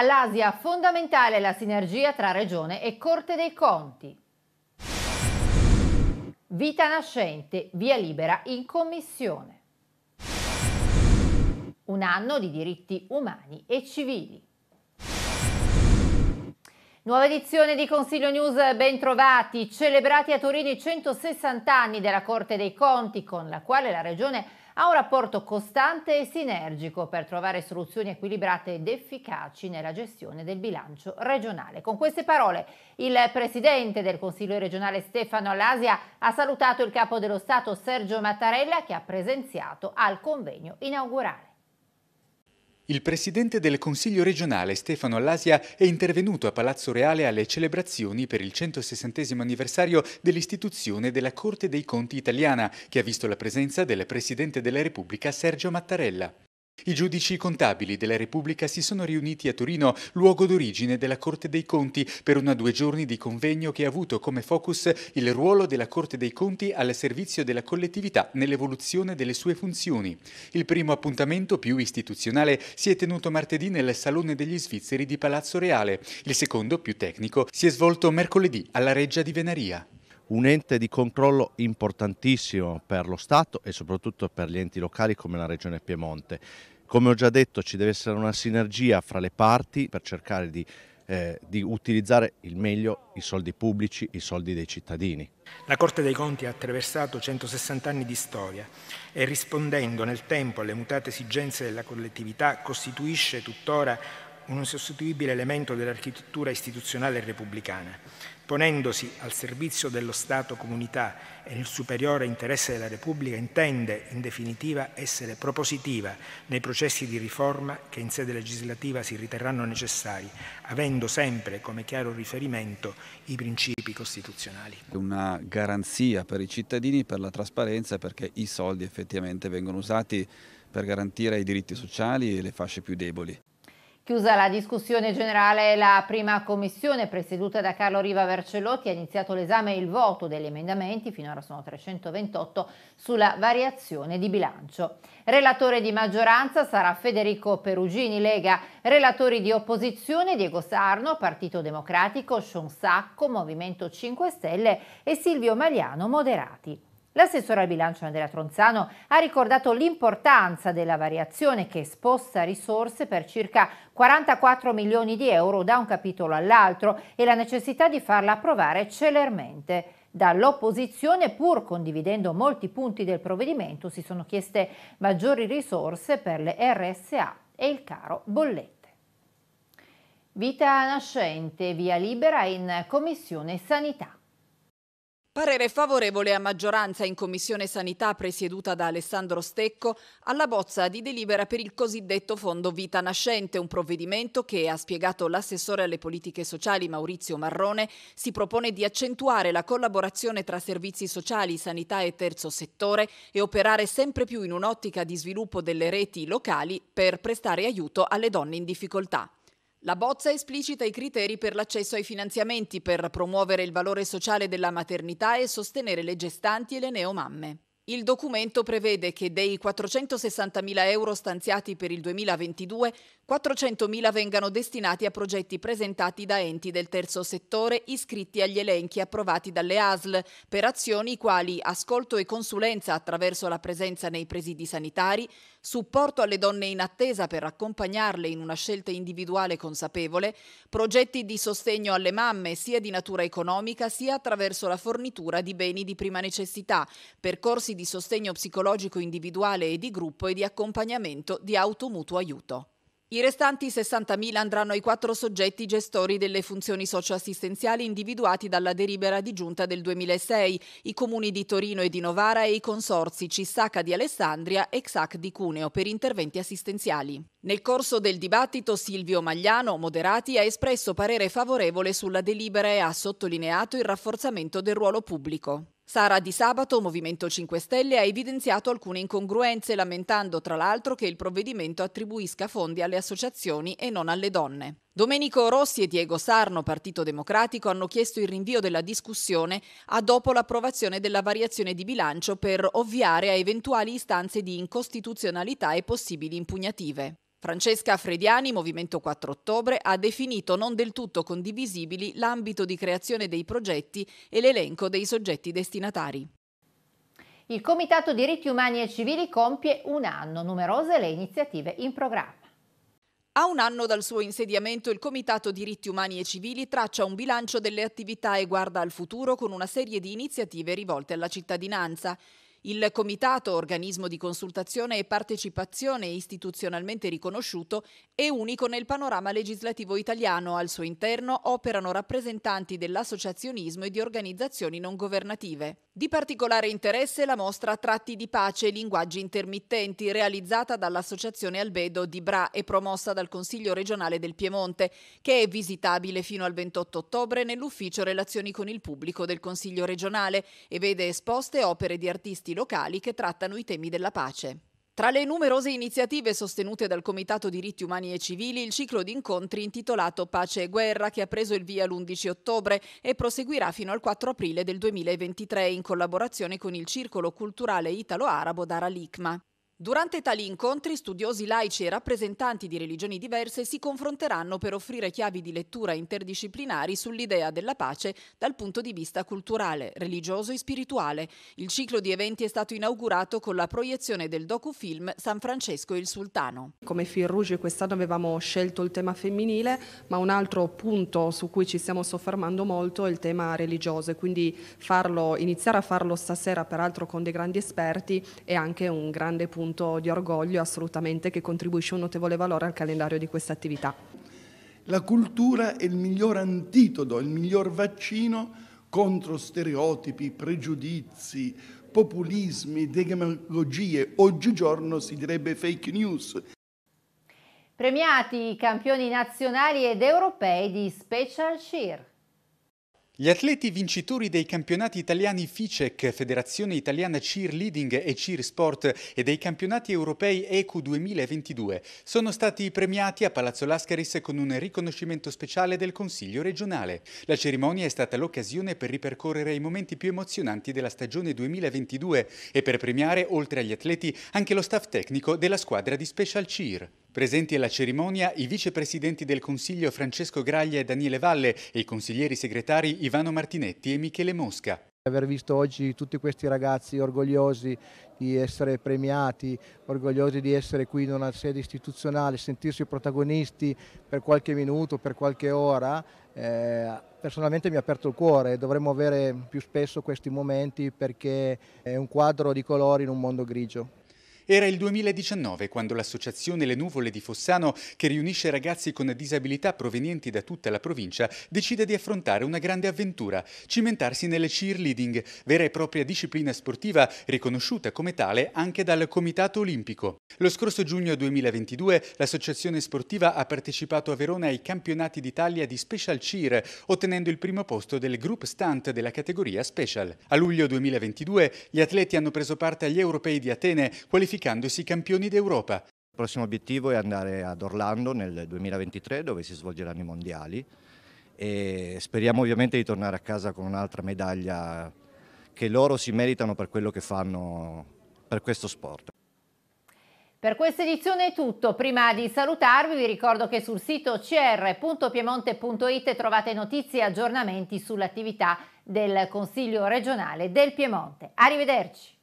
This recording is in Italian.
All'Asia fondamentale la sinergia tra Regione e Corte dei Conti. Vita nascente, via libera in commissione. Un anno di diritti umani e civili. Nuova edizione di Consiglio News, bentrovati, celebrati a Torino i 160 anni della Corte dei Conti, con la quale la Regione ha un rapporto costante e sinergico per trovare soluzioni equilibrate ed efficaci nella gestione del bilancio regionale. Con queste parole il Presidente del Consiglio regionale Stefano Alasia ha salutato il Capo dello Stato Sergio Mattarella che ha presenziato al convegno inaugurale. Il presidente del Consiglio regionale Stefano Allasia è intervenuto a Palazzo Reale alle celebrazioni per il 160 anniversario dell'istituzione della Corte dei Conti italiana, che ha visto la presenza del presidente della Repubblica Sergio Mattarella. I giudici contabili della Repubblica si sono riuniti a Torino, luogo d'origine della Corte dei Conti, per una due giorni di convegno che ha avuto come focus il ruolo della Corte dei Conti al servizio della collettività nell'evoluzione delle sue funzioni. Il primo appuntamento più istituzionale si è tenuto martedì nel Salone degli Svizzeri di Palazzo Reale, il secondo più tecnico si è svolto mercoledì alla Reggia di Venaria un ente di controllo importantissimo per lo Stato e soprattutto per gli enti locali come la Regione Piemonte. Come ho già detto ci deve essere una sinergia fra le parti per cercare di eh, di utilizzare il meglio i soldi pubblici, i soldi dei cittadini. La Corte dei Conti ha attraversato 160 anni di storia e rispondendo nel tempo alle mutate esigenze della collettività costituisce tuttora un insostituibile elemento dell'architettura istituzionale repubblicana, ponendosi al servizio dello Stato comunità e nel superiore interesse della Repubblica, intende in definitiva essere propositiva nei processi di riforma che in sede legislativa si riterranno necessari, avendo sempre come chiaro riferimento i principi costituzionali. Una garanzia per i cittadini per la trasparenza perché i soldi effettivamente vengono usati per garantire i diritti sociali e le fasce più deboli. Chiusa la discussione generale, la prima commissione presieduta da Carlo Riva Vercellotti ha iniziato l'esame e il voto degli emendamenti, finora sono 328, sulla variazione di bilancio. Relatore di maggioranza sarà Federico Perugini, Lega, relatori di opposizione Diego Sarno, Partito Democratico, Sean Sacco, Movimento 5 Stelle e Silvio Magliano, Moderati. L'assessore al bilancio Andrea Tronzano ha ricordato l'importanza della variazione che sposta risorse per circa 44 milioni di euro da un capitolo all'altro e la necessità di farla approvare celermente. Dall'opposizione, pur condividendo molti punti del provvedimento, si sono chieste maggiori risorse per le RSA e il caro bollette. Vita nascente, via libera in Commissione Sanità. Parere favorevole a maggioranza in Commissione Sanità presieduta da Alessandro Stecco alla bozza di delibera per il cosiddetto Fondo Vita Nascente, un provvedimento che, ha spiegato l'assessore alle politiche sociali Maurizio Marrone, si propone di accentuare la collaborazione tra servizi sociali, sanità e terzo settore e operare sempre più in un'ottica di sviluppo delle reti locali per prestare aiuto alle donne in difficoltà. La bozza esplicita i criteri per l'accesso ai finanziamenti per promuovere il valore sociale della maternità e sostenere le gestanti e le neomamme. Il documento prevede che dei 460.000 euro stanziati per il 2022, 400.000 vengano destinati a progetti presentati da enti del terzo settore iscritti agli elenchi approvati dalle ASL per azioni quali ascolto e consulenza attraverso la presenza nei presidi sanitari, supporto alle donne in attesa per accompagnarle in una scelta individuale consapevole, progetti di sostegno alle mamme sia di natura economica sia attraverso la fornitura di beni di prima necessità, percorsi di sostegno psicologico individuale e di gruppo e di accompagnamento di automutuo aiuto. I restanti 60.000 andranno ai quattro soggetti gestori delle funzioni socioassistenziali individuati dalla delibera di giunta del 2006, i comuni di Torino e di Novara e i consorzi Cissaca di Alessandria e XAC di Cuneo per interventi assistenziali. Nel corso del dibattito Silvio Magliano, Moderati, ha espresso parere favorevole sulla delibera e ha sottolineato il rafforzamento del ruolo pubblico. Sara Di Sabato, Movimento 5 Stelle, ha evidenziato alcune incongruenze, lamentando tra l'altro che il provvedimento attribuisca fondi alle associazioni e non alle donne. Domenico Rossi e Diego Sarno, Partito Democratico, hanno chiesto il rinvio della discussione a dopo l'approvazione della variazione di bilancio per ovviare a eventuali istanze di incostituzionalità e possibili impugnative. Francesca Frediani, Movimento 4 Ottobre, ha definito non del tutto condivisibili l'ambito di creazione dei progetti e l'elenco dei soggetti destinatari. Il Comitato Diritti Umani e Civili compie un anno, numerose le iniziative in programma. A un anno dal suo insediamento il Comitato Diritti Umani e Civili traccia un bilancio delle attività e guarda al futuro con una serie di iniziative rivolte alla cittadinanza. Il comitato, organismo di consultazione e partecipazione istituzionalmente riconosciuto, è unico nel panorama legislativo italiano. Al suo interno operano rappresentanti dell'associazionismo e di organizzazioni non governative. Di particolare interesse la mostra Tratti di pace e linguaggi intermittenti realizzata dall'Associazione Albedo di Bra e promossa dal Consiglio regionale del Piemonte, che è visitabile fino al 28 ottobre nell'ufficio relazioni con il pubblico del Consiglio regionale e vede esposte opere di artisti locali che trattano i temi della pace. Tra le numerose iniziative sostenute dal Comitato Diritti Umani e Civili, il ciclo di incontri intitolato Pace e Guerra che ha preso il via l'11 ottobre e proseguirà fino al 4 aprile del 2023 in collaborazione con il Circolo Culturale Italo-Arabo Dara Likma. Durante tali incontri studiosi laici e rappresentanti di religioni diverse si confronteranno per offrire chiavi di lettura interdisciplinari sull'idea della pace dal punto di vista culturale, religioso e spirituale. Il ciclo di eventi è stato inaugurato con la proiezione del docufilm San Francesco e il Sultano. Come Fil Rouge quest'anno avevamo scelto il tema femminile, ma un altro punto su cui ci stiamo soffermando molto è il tema religioso e quindi farlo, iniziare a farlo stasera peraltro con dei grandi esperti è anche un grande punto punto di orgoglio assolutamente che contribuisce un notevole valore al calendario di questa attività. La cultura è il miglior antidoto, il miglior vaccino contro stereotipi, pregiudizi, populismi, demagogie. Oggigiorno si direbbe fake news. Premiati i campioni nazionali ed europei di Special Cheer. Gli atleti vincitori dei campionati italiani FICEC, Federazione Italiana Cheerleading e Cheer Sport e dei campionati europei ECU 2022 sono stati premiati a Palazzo Lascaris con un riconoscimento speciale del Consiglio regionale. La cerimonia è stata l'occasione per ripercorrere i momenti più emozionanti della stagione 2022 e per premiare, oltre agli atleti, anche lo staff tecnico della squadra di Special Cheer. Presenti alla cerimonia i vicepresidenti del Consiglio Francesco Graglia e Daniele Valle e i consiglieri segretari Ivano Martinetti e Michele Mosca. Aver visto oggi tutti questi ragazzi orgogliosi di essere premiati, orgogliosi di essere qui in una sede istituzionale, sentirsi protagonisti per qualche minuto, per qualche ora, eh, personalmente mi ha aperto il cuore. Dovremmo avere più spesso questi momenti perché è un quadro di colori in un mondo grigio. Era il 2019 quando l'associazione Le Nuvole di Fossano, che riunisce ragazzi con disabilità provenienti da tutta la provincia, decide di affrontare una grande avventura, cimentarsi nelle cheerleading, vera e propria disciplina sportiva riconosciuta come tale anche dal Comitato Olimpico. Lo scorso giugno 2022 l'associazione sportiva ha partecipato a Verona ai campionati d'Italia di Special Cheer, ottenendo il primo posto del group stunt della categoria Special. A luglio 2022 gli atleti hanno preso parte agli europei di Atene, qualificati qualificandosi campioni d'Europa. Il prossimo obiettivo è andare ad Orlando nel 2023 dove si svolgeranno i mondiali e speriamo ovviamente di tornare a casa con un'altra medaglia che loro si meritano per quello che fanno per questo sport. Per questa edizione è tutto. Prima di salutarvi vi ricordo che sul sito cr.piemonte.it trovate notizie e aggiornamenti sull'attività del Consiglio regionale del Piemonte. Arrivederci.